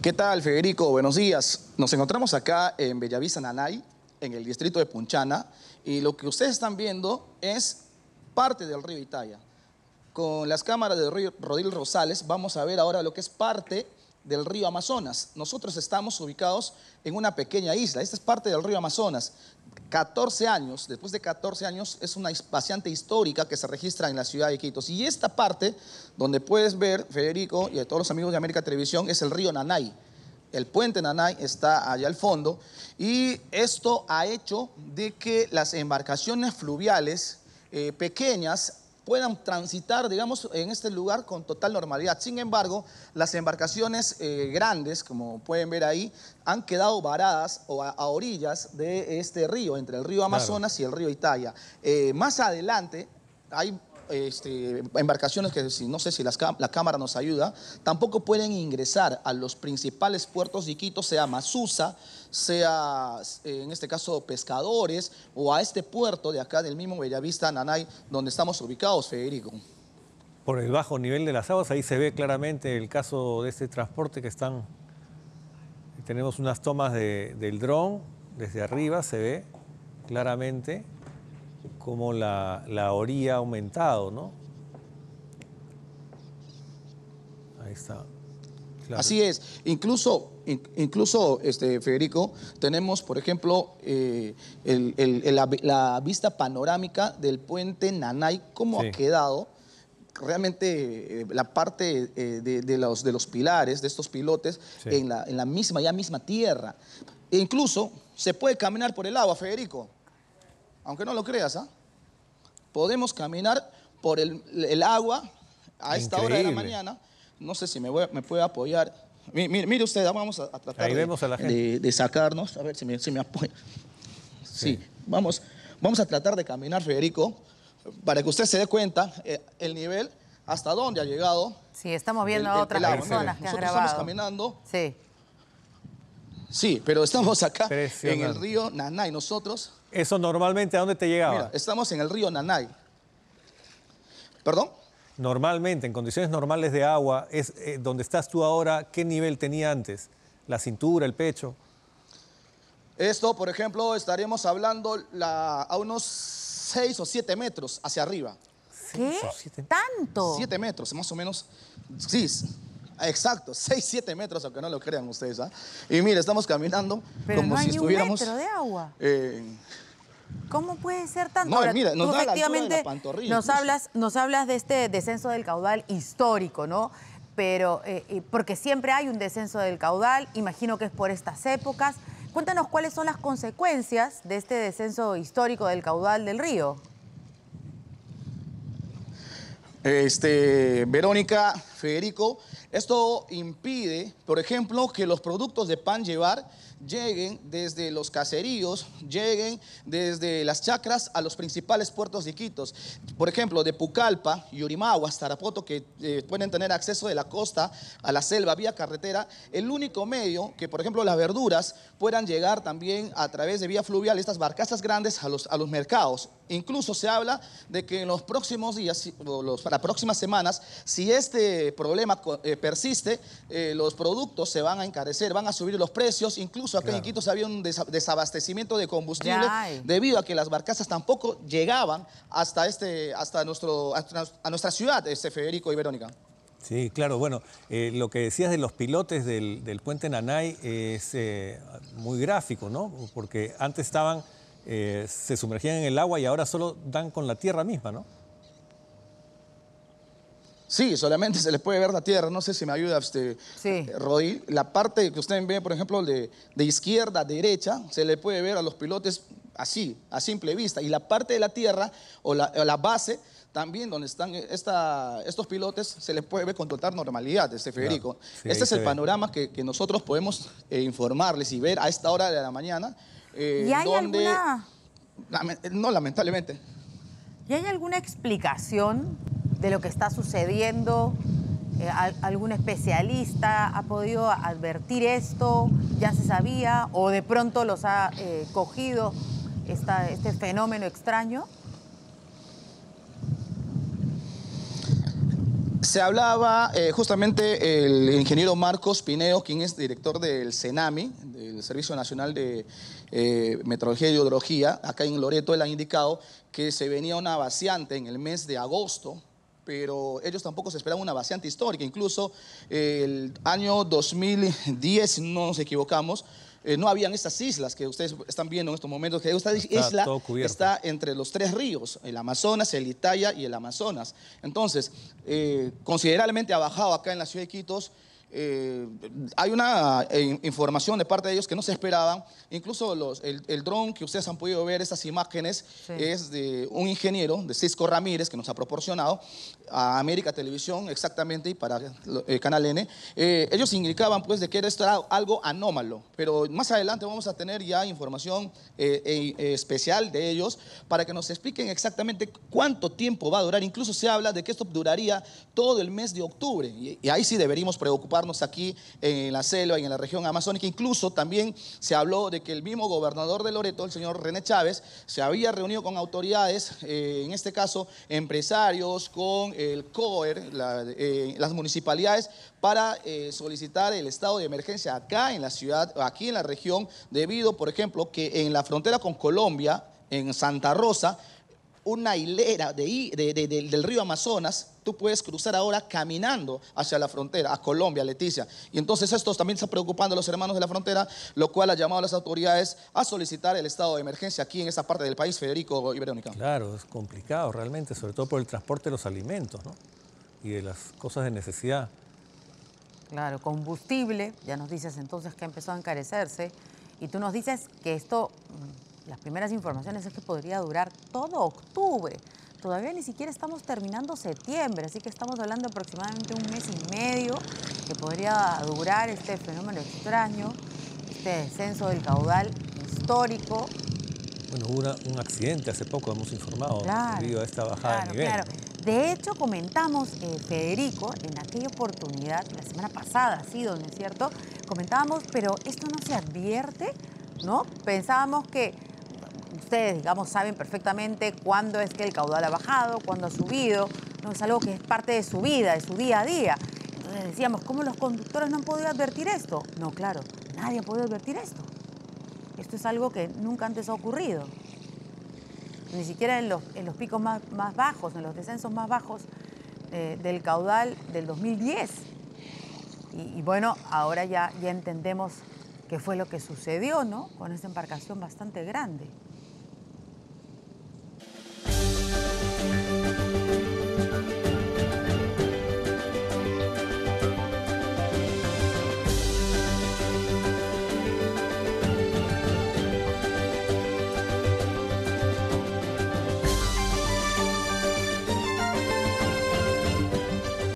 ¿Qué tal, Federico? Buenos días. Nos encontramos acá en Bellavista, Nanay, en el distrito de Punchana, y lo que ustedes están viendo es parte del río Italia. Con las cámaras de Rodil Rosales vamos a ver ahora lo que es parte del río Amazonas. Nosotros estamos ubicados en una pequeña isla. Esta es parte del río Amazonas. 14 años, después de 14 años, es una paseante histórica que se registra en la ciudad de Quitos. Y esta parte, donde puedes ver, Federico y a todos los amigos de América Televisión, es el río Nanay. El puente Nanay está allá al fondo y esto ha hecho de que las embarcaciones fluviales eh, pequeñas puedan transitar, digamos, en este lugar con total normalidad. Sin embargo, las embarcaciones eh, grandes, como pueden ver ahí, han quedado varadas o a, orillas de este río, entre el río Amazonas y el río Italia. Eh, más adelante, hay este, embarcaciones que no sé si la cámara nos ayuda, tampoco pueden ingresar a los principales puertos de Quito, sea Masusa, sea eh, en este caso pescadores o a este puerto de acá del mismo Bellavista, Nanay, donde estamos ubicados, Federico. Por el bajo nivel de las aguas, ahí se ve claramente el caso de este transporte que están... Tenemos unas tomas del dron, desde arriba se ve claramente como la, orilla ha aumentado, ¿no? Ahí está. Así es. Incluso, incluso este, Federico, tenemos, por ejemplo, eh, la, vista panorámica del puente Nanay, cómo ha quedado. Realmente eh, la parte eh, de, los, de los pilares, de estos pilotes, en, la, en la misma, ya misma tierra. E incluso se puede caminar por el agua, Federico aunque no lo creas, ¿ah? Podemos caminar por el, agua a esta hora de la mañana. No sé si me, puede apoyar. Mire, usted, ah, vamos a, tratar de, sacarnos. A ver si me, apoya. Sí, Vamos, vamos a tratar de caminar, Federico, para que usted se dé cuenta eh, el nivel, hasta dónde ha llegado. Sí, estamos viendo a otras personas que han Estamos caminando. Sí Sí, pero estamos acá en el río Nanay. Nosotros. ¿Eso normalmente a dónde te llegaba? Mira, estamos en el río Nanay. ¿Perdón? Normalmente, en condiciones normales de agua, es eh, donde estás tú ahora, ¿qué nivel tenía antes? ¿La cintura, el pecho? Esto, por ejemplo, estaremos hablando a unos 6 o 7 metros hacia arriba. ¿Qué? ¿Tanto? 7 metros, más o menos. Sí, Exacto, 6, 7 metros, aunque no lo crean ustedes. ¿ah? Y mire, estamos caminando Pero como no hay si estuviéramos. Un metro de agua. Eh, ¿Cómo puede ser tanto? No, mira, nos nos hablas, nos hablas de este descenso del caudal histórico, ¿no? Pero eh, porque siempre hay un descenso del caudal, imagino que es por estas épocas. Cuéntanos cuáles son las consecuencias de este descenso histórico del caudal del río este, Verónica, Federico, esto impide, por ejemplo, que los productos de pan llevar lleguen desde los caseríos, lleguen desde las chacras a los principales puertos de Quito. Por ejemplo, de Pucallpa, Yurimagua, Tarapoto, que eh, pueden tener acceso de la costa a la selva vía carretera, el único medio que, por ejemplo, las verduras puedan llegar también a través de vía fluvial, estas barcazas grandes, a los, a los mercados. Incluso se habla de que en los próximos días, los, para próximas semanas, si este problema eh, persiste, eh, los productos se van a encarecer, van a subir los precios. Incluso acá en Quito había un desabastecimiento de combustible debido a que las barcazas tampoco llegaban hasta, este, hasta, nuestro, a nuestra ciudad, este, Federico y Verónica. Sí, claro, bueno, eh, lo que decías de los pilotes del, del puente Nanay es muy gráfico, ¿no? Porque antes estaban eh, se sumergían en el agua y ahora solo dan con la tierra misma, ¿no? Sí, solamente se les puede ver la tierra. No sé si me ayuda, usted eh, La parte que usted ve, por ejemplo, de, izquierda a derecha, se le puede ver a los pilotes así, a simple vista. Y la parte de la tierra o la, base también donde están estos pilotes se les puede ver con total normalidad, este Federico. este es el panorama que, nosotros podemos eh, informarles y ver a esta hora de la mañana eh, ¿Y hay alguna...? No, lamentablemente. ¿Y hay alguna explicación de lo que está sucediendo? Eh, ¿Algún especialista ha podido advertir esto? ¿Ya se sabía? ¿O de pronto los ha eh, cogido este fenómeno extraño? Se hablaba eh, justamente el ingeniero Marcos Pineo, quien es director del CENAMI, del Servicio Nacional de eh, Metrología y Hidrología, acá en Loreto, él ha indicado que se venía una vaciante en el mes de agosto, pero ellos tampoco se esperaban una vaciante histórica. Incluso eh, el año 2010, no nos equivocamos, eh, no habían estas islas que ustedes están viendo en estos momentos, que esta isla está entre los tres ríos, el Amazonas, el Italia y el Amazonas. Entonces, eh, considerablemente ha bajado acá en la ciudad de Quitos eh, hay una eh, información de parte de ellos que no se esperaban. Incluso los, el, dron que ustedes han podido ver, estas imágenes, es de un ingeniero de Cisco Ramírez que nos ha proporcionado a América Televisión, exactamente, y para eh, Canal N. ellos indicaban pues de que era esto era algo anómalo, pero más adelante vamos a tener ya información e, e, especial de ellos para que nos expliquen exactamente cuánto tiempo va a durar. Incluso se habla de que esto duraría todo el mes de octubre y, y ahí sí deberíamos preocuparnos aquí en la selva y en la región amazónica. Incluso también se habló de que el mismo gobernador de Loreto, el señor René Chávez, se había reunido con autoridades, eh, en este caso empresarios, con el COER, eh, las municipalidades, para eh, solicitar el estado de emergencia acá en la ciudad, aquí en la región, debido, por ejemplo, que en la frontera con Colombia, en Santa Rosa, una hilera del río Amazonas, tú puedes cruzar ahora caminando hacia la frontera, a Colombia, Leticia. Y entonces esto también está preocupando a los hermanos de la frontera, lo cual ha llamado a las autoridades a solicitar el estado de emergencia aquí en esa parte del país, Federico y Verónica. Claro, es complicado realmente, sobre todo por el transporte de los alimentos ¿no? y de las cosas de necesidad. Claro, combustible, ya nos dices entonces que ha empezado a encarecerse, y tú nos dices que esto mm, las primeras informaciones es que podría durar todo octubre. Todavía ni siquiera estamos terminando septiembre, así que estamos hablando de aproximadamente un mes y medio que podría durar este fenómeno extraño, este descenso del caudal histórico. Bueno, hubo un accidente hace poco, hemos informado, debido a esta bajada de nivel. De hecho, comentamos, eh, Federico, en aquella oportunidad, la semana pasada, sí, donde es cierto, comentábamos, pero esto no se advierte, ¿no? Pensábamos que ustedes, digamos, saben perfectamente cuándo es que el caudal ha bajado, cuándo ha subido, no es algo que es parte de su vida, de su día a día. Entonces decíamos, ¿cómo los conductores no han podido advertir esto? No, claro, nadie ha podido advertir esto. Esto es algo que nunca antes ha ocurrido. Ni siquiera en los, picos más, bajos, en los descensos más bajos eh, del caudal del 2010. Y, bueno, ahora ya, entendemos qué fue lo que sucedió, ¿no? Con esa embarcación bastante grande.